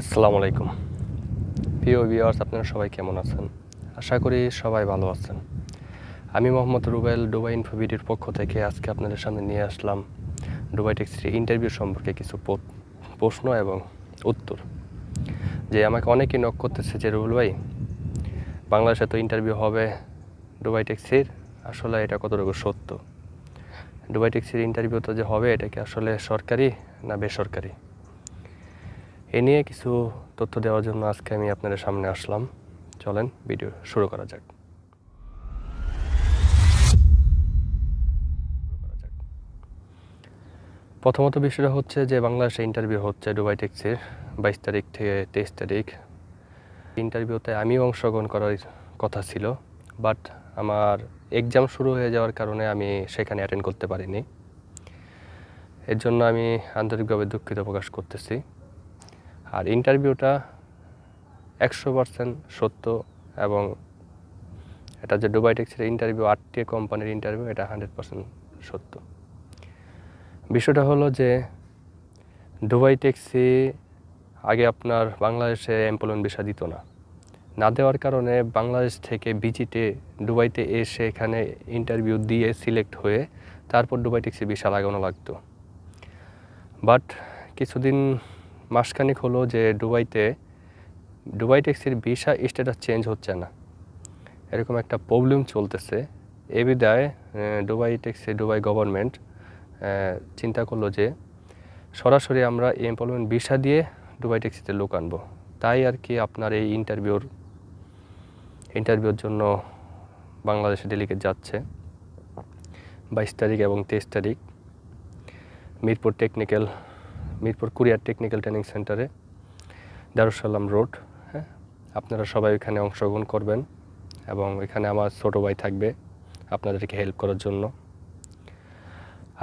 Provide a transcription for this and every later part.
আসসালামু আলাইকুম প্রিয় ভিওয়ার্স আপনারা সবাই কেমন আছেন আশা করি সবাই ভালো আছেন আমি মোহাম্মদ রুবেল ডুবাই ইনফোভিডির পক্ষ থেকে আজকে আপনাদের সামনে নিয়ে আসলাম ডুবাই টেক্সিটির ইন্টারভিউ সম্পর্কে কিছু প্রশ্ন এবং উত্তর যে আমাকে অনেকই নক করতেছে যে রুবেল ভাই বাংলাদেশে তো ইন্টারভিউ হবে ডুবাই ট্যাক্সির আসলে এটা কতটুকু সত্য ডুবাই ট্যাক্সির ইন্টারভিউ তো যে হবে এটা কি আসলে সরকারি না বেসরকারি এ নিয়ে কিছু তথ্য দেওয়ার জন্য আজকে আমি আপনাদের সামনে আসলাম চলেন ভিডিও শুরু করা যাক প্রথমত বিষয়টা হচ্ছে যে বাংলাদেশে ইন্টারভিউ হচ্ছে দুবাই টেক্সের বাইশ তারিখ থেকে তেইশ তারিখ ইন্টারভিউতে আমিও অংশগ্রহণ করার কথা ছিল বাট আমার এক্সাম শুরু হয়ে যাওয়ার কারণে আমি সেখানে অ্যাটেন্ড করতে পারিনি এর জন্য আমি আন্তরিকভাবে দুঃখিত প্রকাশ করতেছি আর ইন্টারভিউটা একশো পার্সেন্ট সত্য এবং এটা যে ডুবাই টেক্সের ইন্টারভিউ আটটি কোম্পানির ইন্টারভিউ এটা হান্ড্রেড পার্সেন্ট সত্য বিষয়টা হলো যে ডুবাই ট্যাক্সি আগে আপনার বাংলাদেশে এমপ্লয়মেন্ট ভিসা দিত না না দেওয়ার কারণে বাংলাদেশ থেকে বিজিটে ডুবাইতে এসে এখানে ইন্টারভিউ দিয়ে সিলেক্ট হয়ে তারপর ডুবাই ট্যাক্সি ভিসা লাগানো লাগতো বাট কিছুদিন মাসখানেক হলো যে ডুবাইতে ডুবাই ট্যাক্সির ভিসা স্ট্যাটাস চেঞ্জ হচ্ছে না এরকম একটা প্রবলেম চলতেছে এ বিদায় ডুবাই ট্যাক্সি ডুবাই গভর্নমেন্ট চিন্তা করলো যে সরাসরি আমরা এই এমপ্লয়মেন্ট ভিসা দিয়ে ডুবাই ট্যাক্সিতে লোক আনবো তাই আর কি আপনার এই ইন্টারভিউর ইন্টারভিউর জন্য বাংলাদেশে ডেলিগেট যাচ্ছে বাইশ তারিখ এবং তেইশ তারিখ Mirpur technical Mirpur courier technical training সেন্টারে দারুসালাম রোড হ্যাঁ আপনারা সবাই এখানে অংশগ্রহণ করবেন এবং এখানে আমার ছোট ভাই থাকবে আপনাদেরকে হেল্প করার জন্য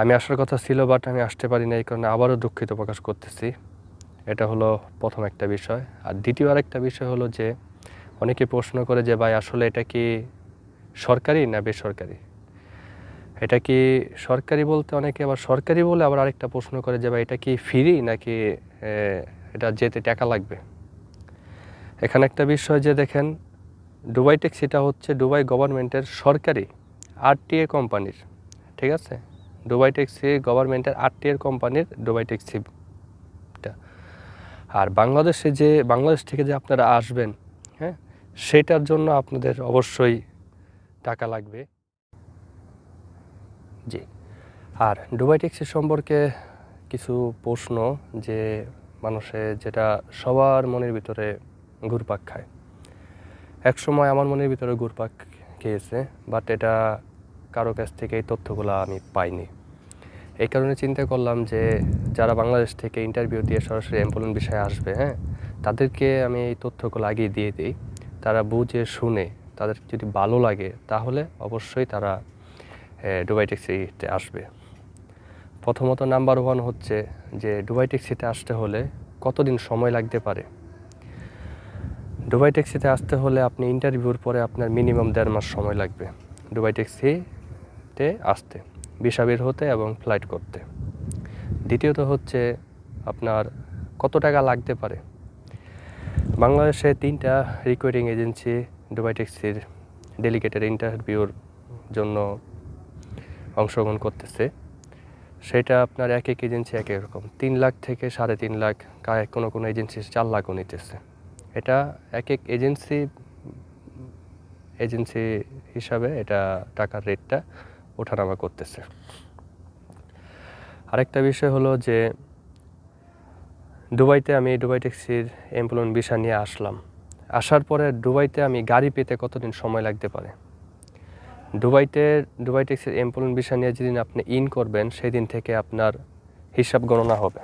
আমি আসার কথা ছিল বাট আমি আসতে পারি না এই কারণে আবারও দুঃখিত প্রকাশ করতেছি এটা হলো প্রথম একটা বিষয় আর দ্বিতীয় আরেকটা বিষয় হলো যে অনেকে প্রশ্ন করে যে ভাই আসলে এটা কি সরকারি না বেসরকারি এটা কি সরকারি বলতে অনেকে আবার সরকারি বলে আবার আরেকটা প্রশ্ন করে যে ভাই এটা কি ফ্রি নাকি এটা যেতে টাকা লাগবে এখানে একটা বিষয় যে দেখেন ডুবাই টেক্স এটা হচ্ছে ডুবাই গভর্নমেন্টের সরকারি আরটিএ কোম্পানির ঠিক আছে ডুবাই ট্যাক্সি গভর্নমেন্টের আরটিএ কোম্পানির ডুবাই ট্যাক্সিটা আর বাংলাদেশে যে বাংলাদেশ থেকে যে আপনারা আসবেন হ্যাঁ সেটার জন্য আপনাদের অবশ্যই টাকা লাগবে জি আর ডুবাই সম্পর্কে কিছু প্রশ্ন যে মানুষে যেটা সবার মনের ভিতরে ঘুরপাক খায় এক সময় আমার মনের ভিতরে ঘুরপাক খেয়েছে বাট এটা কারো কাছ থেকে এই তথ্যগুলো আমি পাইনি এই কারণে চিন্তা করলাম যে যারা বাংলাদেশ থেকে ইন্টারভিউ দিয়ে সরাসরি এমপ্লয়মেন্ট বিষয়ে আসবে হ্যাঁ তাদেরকে আমি এই তথ্যগুলো আগিয়ে দিয়ে দিই তারা বুঝে শুনে তাদের যদি ভালো লাগে তাহলে অবশ্যই তারা ডুবাই ট্যাক্সিতে আসবে প্রথমত নাম্বার ওয়ান হচ্ছে যে ডুবাই ট্যাক্সিতে আসতে হলে কতদিন সময় লাগতে পারে ডুবাই ট্যাক্সিতে আসতে হলে আপনি ইন্টারভিউর পরে আপনার মিনিমাম দেড় মাস সময় লাগবে ডুবাই ট্যাক্সিতে আসতে ভিসা বের হতে এবং ফ্লাইট করতে দ্বিতীয়ত হচ্ছে আপনার কত টাকা লাগতে পারে বাংলাদেশে তিনটা রিক্রুটিং এজেন্সি ডুবাই ট্যাক্সির ডেলিগেটের ইন্টারভিউর জন্য অংশগ্রহণ করতেছে সেটা আপনার এক এক এজেন্সি এক এক রকম তিন লাখ থেকে সাড়ে তিন লাখ কোনো কোনো এজেন্সি চার লাখও নিতেছে এটা এক এক এজেন্সি এজেন্সি হিসাবে এটা টাকার রেটটা ওঠানামা করতেছে আরেকটা বিষয় হলো যে দুবাইতে আমি দুবাই ট্যাক্সির এমপ্লয়মেন্ট ভিসা নিয়ে আসলাম আসার পরে দুবাইতে আমি গাড়ি পেতে কতদিন সময় লাগতে পারে ডুবাইতে ডুবাই ট্যাক্সের এমপ্লন ভিসা নিয়ে যেদিন আপনি ইন করবেন সেদিন থেকে আপনার হিসাব গণনা হবে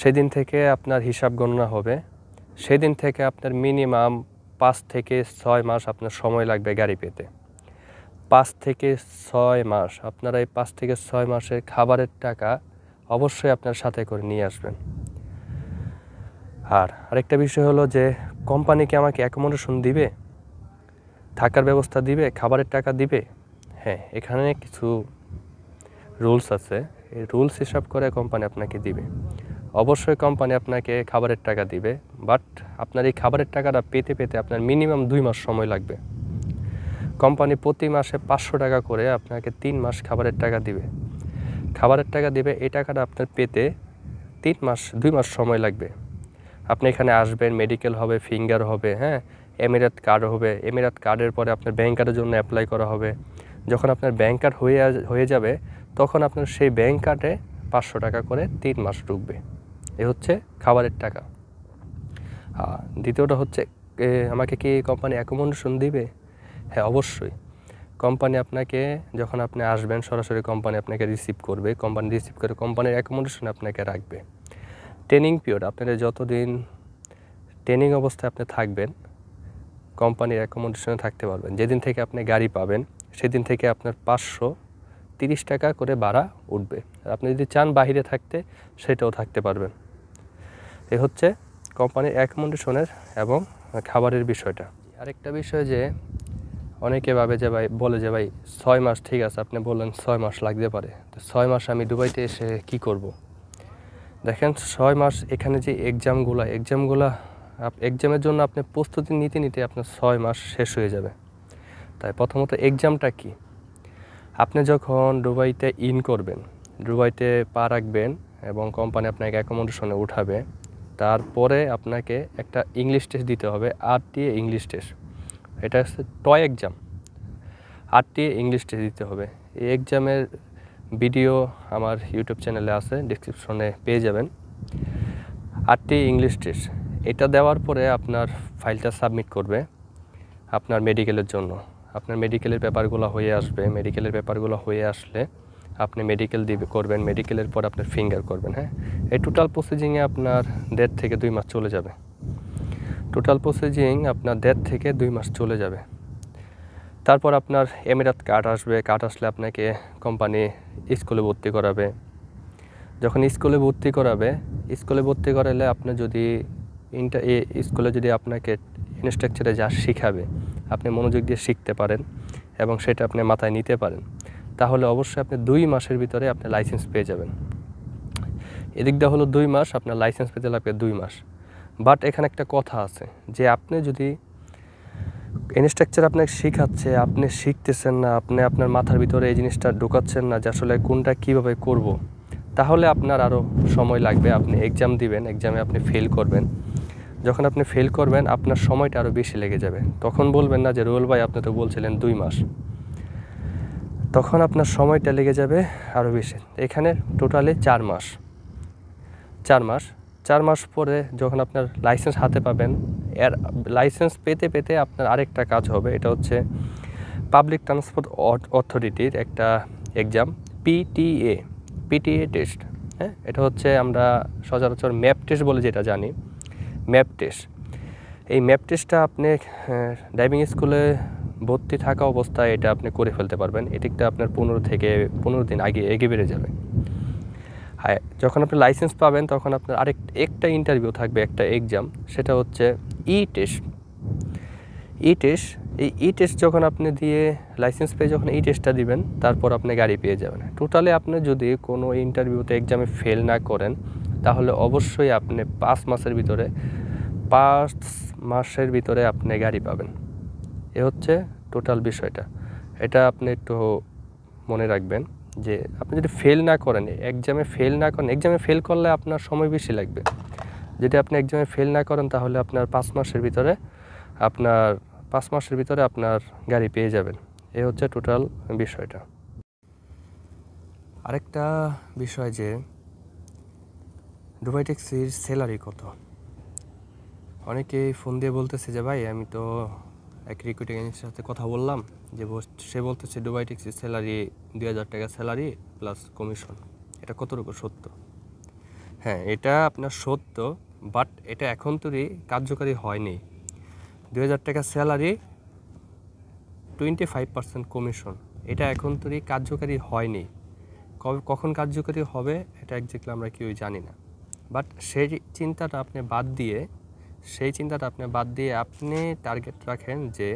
সেদিন থেকে আপনার হিসাব গণনা হবে সেদিন থেকে আপনার মিনিমাম পাঁচ থেকে ছয় মাস আপনার সময় লাগবে গাড়ি পেতে পাঁচ থেকে ছয় মাস আপনারা এই পাঁচ থেকে ছয় মাসের খাবারের টাকা অবশ্যই আপনার সাথে করে নিয়ে আসবেন আর আরেকটা বিষয় হলো যে কোম্পানি কি আমাকে অ্যাকোমোডেশন দিবে থাকার ব্যবস্থা দিবে খাবারের টাকা দিবে হ্যাঁ এখানে কিছু রুলস আছে এই রুলস হিসাব করে কোম্পানি আপনাকে দিবে অবশ্যই কোম্পানি আপনাকে খাবারের টাকা দিবে বাট আপনার এই খাবারের টাকাটা পেতে পেতে আপনার মিনিমাম দুই মাস সময় লাগবে কোম্পানি প্রতি মাসে পাঁচশো টাকা করে আপনাকে তিন মাস খাবারের টাকা দিবে খাবারের টাকা দিবে এই টাকাটা আপনার পেতে তিন মাস দুই মাস সময় লাগবে আপনি এখানে আসবেন মেডিকেল হবে ফিঙ্গার হবে হ্যাঁ এমিরাত কার্ড হবে এমিরাত কার্ডের পরে আপনার ব্যাংক কার্ডের জন্য অ্যাপ্লাই করা হবে যখন আপনার ব্যাংক কার্ড হয়ে হয়ে যাবে তখন আপনার সেই ব্যাংক কার্ডে পাঁচশো টাকা করে তিন মাস ঢুকবে এ হচ্ছে খাবারের টাকা দ্বিতীয়টা হচ্ছে আমাকে কি কোম্পানি অ্যাকোমোডেশন দিবে হ্যাঁ অবশ্যই কোম্পানি আপনাকে যখন আপনি আসবেন সরাসরি কোম্পানি আপনাকে রিসিভ করবে কোম্পানি রিসিভ করে কোম্পানির অ্যাকোমোডেশন আপনাকে রাখবে ট্রেনিং পিরিয়ড আপনারা যতদিন ট্রেনিং অবস্থায় আপনি থাকবেন কোম্পানির অ্যাকোমোডেশনে থাকতে পারবেন যেদিন থেকে আপনি গাড়ি পাবেন সেদিন থেকে আপনার পাঁচশো তিরিশ টাকা করে ভাড়া উঠবে আর আপনি যদি চান বাহিরে থাকতে সেটাও থাকতে পারবেন এ হচ্ছে কোম্পানির অ্যাকোমোডেশনের এবং খাবারের বিষয়টা আরেকটা বিষয় যে অনেকে ভাবে যে ভাই বলে যে ভাই ছয় মাস ঠিক আছে আপনি বললেন ছয় মাস লাগতে পারে তো ছয় মাস আমি দুবাইতে এসে কি করব। দেখেন ছয় মাস এখানে যে এক্সামগুলো এক্সামগুলো এক্সামের জন্য আপনি প্রস্তুতি নিতে নিতে আপনার ছয় মাস শেষ হয়ে যাবে তাই প্রথমত এক্সামটা কি আপনি যখন দুবাইতে ইন করবেন দুবাইতে পা রাখবেন এবং কোম্পানি আপনাকে অ্যাকোমোডেশনে উঠাবে তারপরে আপনাকে একটা ইংলিশ টেস্ট দিতে হবে আরটি ইংলিশ টেস্ট এটা হচ্ছে টয় এক্সাম আরটি ইংলিশ টেস্ট দিতে হবে এই এক্সামের ভিডিও আমার ইউটিউব চ্যানেলে আছে ডিসক্রিপশনে পেয়ে যাবেন আরটি ইংলিশ টেস্ট এটা দেওয়ার পরে আপনার ফাইলটা সাবমিট করবে আপনার মেডিকেলের জন্য আপনার মেডিকেলের পেপারগুলো হয়ে আসবে মেডিকেলের পেপারগুলো হয়ে আসলে আপনি মেডিকেল দিবে করবেন মেডিকেলের পর আপনার ফিঙ্গার করবেন হ্যাঁ এই টোটাল প্রসেসিংয়ে আপনার দেড় থেকে দুই মাস চলে যাবে টোটাল প্রসেসিং আপনার দেড় থেকে দুই মাস চলে যাবে তারপর আপনার এমিরাত কার্ড আসবে কার্ড আসলে আপনাকে কোম্পানি স্কুলে ভর্তি করাবে যখন স্কুলে ভর্তি করাবে স্কুলে ভর্তি করালে আপনি যদি ইন্টার এ স্কুলে যদি আপনাকে ইনস্ট্রাকচারে যা শিখাবে আপনি মনোযোগ দিয়ে শিখতে পারেন এবং সেটা আপনি মাথায় নিতে পারেন তাহলে অবশ্যই আপনি দুই মাসের ভিতরে আপনি লাইসেন্স পেয়ে যাবেন এদিকটা হলো দুই মাস আপনার লাইসেন্স পেতে লাগবে দুই মাস বাট এখানে একটা কথা আছে যে আপনি যদি ইনস্ট্রাকচার আপনাকে শেখাচ্ছে আপনি শিখতেছেন না আপনি আপনার মাথার ভিতরে এই জিনিসটা ঢোকাচ্ছেন না যে আসলে কোনটা কীভাবে করব। তাহলে আপনার আরও সময় লাগবে আপনি এক্সাম দিবেন এক্সামে আপনি ফেল করবেন যখন আপনি ফেল করবেন আপনার সময়টা আরও বেশি লেগে যাবে তখন বলবেন না যে রোল ভাই আপনি তো বলছিলেন দুই মাস তখন আপনার সময়টা লেগে যাবে আরও বেশি এখানে টোটালি চার মাস চার মাস চার মাস পরে যখন আপনার লাইসেন্স হাতে পাবেন এর লাইসেন্স পেতে পেতে আপনার আরেকটা কাজ হবে এটা হচ্ছে পাবলিক ট্রান্সপোর্ট অথরিটির একটা এক্সাম পিটিএ পিটিএ টেস্ট হ্যাঁ এটা হচ্ছে আমরা সচরাচর ম্যাপ টেস্ট বলে যেটা জানি ম্যাপ টেস্ট এই ম্যাপ টেস্টটা আপনি ড্রাইভিং স্কুলে ভর্তি থাকা অবস্থায় এটা আপনি করে ফেলতে পারবেন এটিকটা আপনার পনেরো থেকে পনেরো দিন আগে এগিয়ে বেড়ে যাবে হ্যাঁ যখন আপনি লাইসেন্স পাবেন তখন আপনার আরেক একটা ইন্টারভিউ থাকবে একটা এক্সাম সেটা হচ্ছে ই টেস্ট ই টেস্ট এই ই টেস্ট যখন আপনি দিয়ে লাইসেন্স পেয়ে যখন ই টেস্টটা দিবেন তারপর আপনি গাড়ি পেয়ে যাবেন টোটালি আপনি যদি কোনো ইন্টারভিউতে এক্সামে ফেল না করেন তাহলে অবশ্যই আপনি পাঁচ মাসের ভিতরে পাঁচ মাসের ভিতরে আপনি গাড়ি পাবেন এ হচ্ছে টোটাল বিষয়টা এটা আপনি একটু মনে রাখবেন যে আপনি যদি ফেল না করেন এক্সামে ফেল না করেন এক্সামে ফেল করলে আপনার সময় বেশি লাগবে যদি আপনি এক্সামে ফেল না করেন তাহলে আপনার পাঁচ মাসের ভিতরে আপনার পাঁচ মাসের ভিতরে আপনার গাড়ি পেয়ে যাবেন এ হচ্ছে টোটাল বিষয়টা আরেকটা বিষয় যে ডুবাই ট্যাক্সির স্যালারি কত অনেকেই ফোন দিয়ে বলতেছে যে ভাই আমি তো এক রিক্রুটিং এজেন্সির সাথে কথা বললাম যে সে বলতেছে দুবাই ট্যাক্সি স্যালারি দুই হাজার টাকা স্যালারি প্লাস কমিশন এটা কতটুকু সত্য হ্যাঁ এটা আপনার সত্য বাট এটা এখন তোরই কার্যকারী হয়নি দুই হাজার টাকা salary twenty five percent commission এটা এখন তোরই কার্যকারী হয়নি কবে কখন কার্যকারী হবে এটা একজাক্টলি আমরা কেউই জানি না বাট সেই চিন্তাটা আপনি বাদ দিয়ে সেই চিন্তাটা আপনি বাদ দিয়ে আপনি টার্গেট রাখেন যে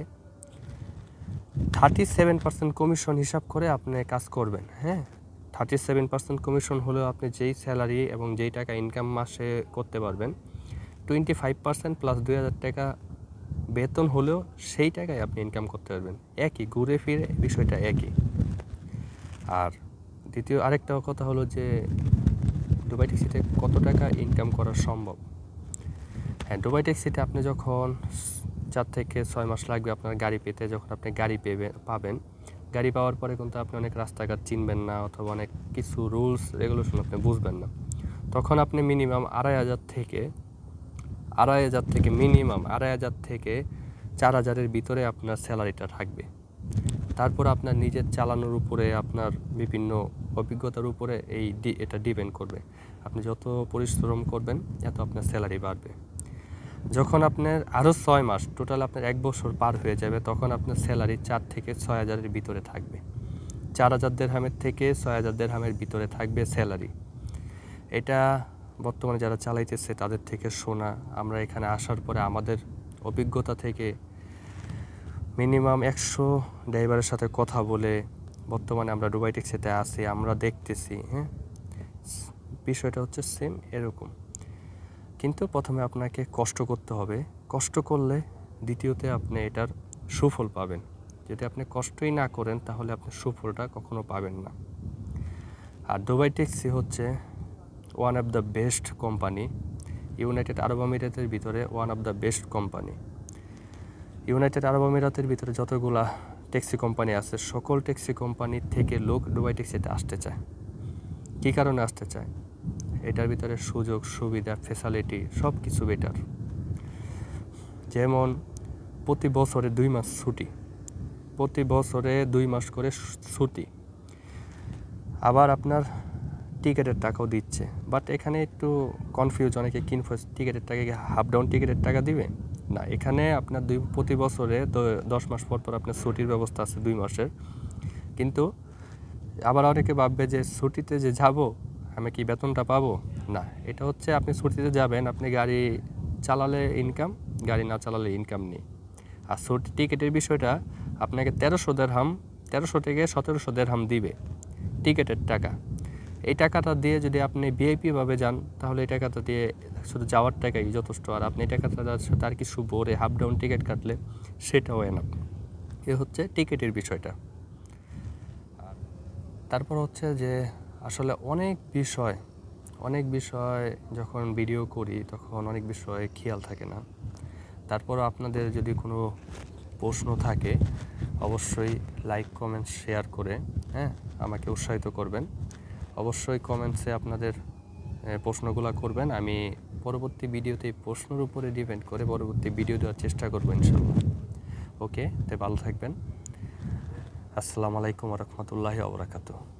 থার্টি সেভেন পার্সেন্ট কমিশন হিসাব করে আপনি কাজ করবেন হ্যাঁ থার্টি সেভেন পার্সেন্ট কমিশন হলেও আপনি যেই স্যালারি এবং যেই টাকা ইনকাম মাসে করতে পারবেন টোয়েন্টি ফাইভ পার্সেন্ট প্লাস দুই হাজার টাকা বেতন হলেও সেই টাকায় আপনি ইনকাম করতে পারবেন একই ঘুরে ফিরে বিষয়টা একই আর দ্বিতীয় আরেকটা কথা হলো যে দুবাই টিক্সিতে কত টাকা ইনকাম করা সম্ভব অ্যান্টিবায়োটিক্স ট্যাক্সিতে আপনি যখন চার থেকে ছয় মাস লাগবে আপনার গাড়ি পেতে যখন আপনি গাড়ি পেবে পাবেন গাড়ি পাওয়ার পরে কিন্তু আপনি অনেক রাস্তাঘাট চিনবেন না অথবা অনেক কিছু রুলস রেগুলেশন আপনি বুঝবেন না তখন আপনি মিনিমাম আড়াই হাজার থেকে আড়াই হাজার থেকে মিনিমাম আড়াই হাজার থেকে চার হাজারের ভিতরে আপনার স্যালারিটা থাকবে তারপর আপনার নিজের চালানোর উপরে আপনার বিভিন্ন অভিজ্ঞতার উপরে এই এটা ডিপেন্ড করবে আপনি যত পরিশ্রম করবেন এত আপনার স্যালারি বাড়বে যখন আপনার আরও ছয় মাস টোটাল আপনার এক বছর পার হয়ে যাবে তখন আপনার স্যালারি চার থেকে ছয় হাজারের ভিতরে থাকবে চার হাজার দেড়হামের থেকে ছয় হাজার দেড়হামের ভিতরে থাকবে স্যালারি এটা বর্তমানে যারা চালাইতেছে তাদের থেকে শোনা আমরা এখানে আসার পরে আমাদের অভিজ্ঞতা থেকে মিনিমাম একশো ড্রাইভারের সাথে কথা বলে বর্তমানে আমরা ডুবাইটেক্সিতে আছি আমরা দেখতেছি হ্যাঁ বিষয়টা হচ্ছে সেম এরকম কিন্তু প্রথমে আপনাকে কষ্ট করতে হবে কষ্ট করলে দ্বিতীয়তে আপনি এটার সুফল পাবেন যদি আপনি কষ্টই না করেন তাহলে আপনি সুফলটা কখনো পাবেন না আর দুবাই ট্যাক্সি হচ্ছে one of the best company United Arab আমিরাতের ভিতরে one of the best company United Arab আমিরাতের ভিতরে যতগুলা ট্যাক্সি কোম্পানি আছে সকল ট্যাক্সি কোম্পানি থেকে লোক দুবাই ট্যাক্সিতে আসতে চায় কী কারণে আসতে চায় এটার ভিতরে সুযোগ সুবিধা ফেসালিটি সব কিছু বেটার যেমন প্রতি বছরে দুই মাস ছুটি প্রতি বছরে দুই মাস করে ছুটি আবার আপনার টিকিটের টাকাও দিচ্ছে বাট এখানে একটু কনফিউজ অনেকে কিনফিউজ টিকিটের টাকা হাফ ডাউন টিকিটের টাকা দিবে না এখানে আপনার দুই প্রতি বছরে দশ মাস পর পর আপনার ছুটির ব্যবস্থা আছে দুই মাসের কিন্তু আবার অনেকে ভাববে যে ছুটিতে যে যাব আমি কি বেতনটা পাবো না এটা হচ্ছে আপনি ছুটিতে যাবেন আপনি গাড়ি চালালে ইনকাম গাড়ি না চালালে ইনকাম নেই আর ছুটি টিকিটের বিষয়টা আপনাকে তেরোশো দেড়হাম তেরোশো থেকে সতেরোশো দেড়হাম দিবে টিকিটের টাকা এই টাকাটা দিয়ে যদি আপনি ভিআইপিভাবে যান তাহলে এই টাকাটা দিয়ে শুধু যাওয়ার টাকাই যথেষ্ট আর আপনি এই টাকাটা তার কিছু বোরে হাফ ডাউন টিকিট কাটলে সেটাও এনাফ এ হচ্ছে টিকিটের বিষয়টা তারপর হচ্ছে যে আসলে অনেক বিষয় অনেক বিষয় যখন ভিডিও করি তখন অনেক বিষয়ে খেয়াল থাকে না তারপর আপনাদের যদি কোনো প্রশ্ন থাকে অবশ্যই লাইক কমেন্ট শেয়ার করে হ্যাঁ আমাকে উৎসাহিত করবেন অবশ্যই কমেন্টসে আপনাদের প্রশ্নগুলো করবেন আমি পরবর্তী ভিডিওতে প্রশ্নের উপরে ডিপেন্ড করে পরবর্তী ভিডিও দেওয়ার চেষ্টা করবো ইনশাল্লাহ ওকে তে ভালো থাকবেন আসসালামু আলাইকুম রহমতুল্লাহ আবরাকাতু